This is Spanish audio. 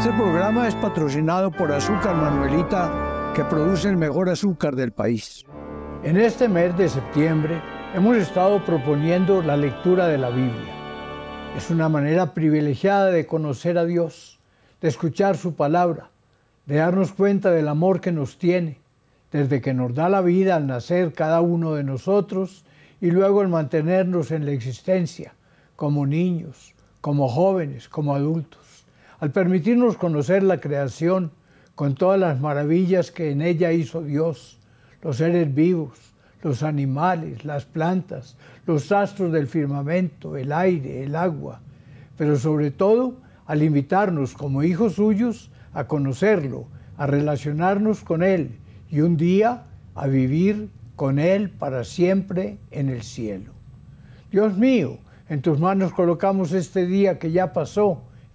Este programa es patrocinado por Azúcar Manuelita, que produce el mejor azúcar del país. En este mes de septiembre hemos estado proponiendo la lectura de la Biblia. Es una manera privilegiada de conocer a Dios, de escuchar su palabra, de darnos cuenta del amor que nos tiene, desde que nos da la vida al nacer cada uno de nosotros y luego al mantenernos en la existencia, como niños, como jóvenes, como adultos al permitirnos conocer la creación con todas las maravillas que en ella hizo Dios, los seres vivos, los animales, las plantas, los astros del firmamento, el aire, el agua, pero sobre todo al invitarnos como hijos suyos a conocerlo, a relacionarnos con Él y un día a vivir con Él para siempre en el cielo. Dios mío, en tus manos colocamos este día que ya pasó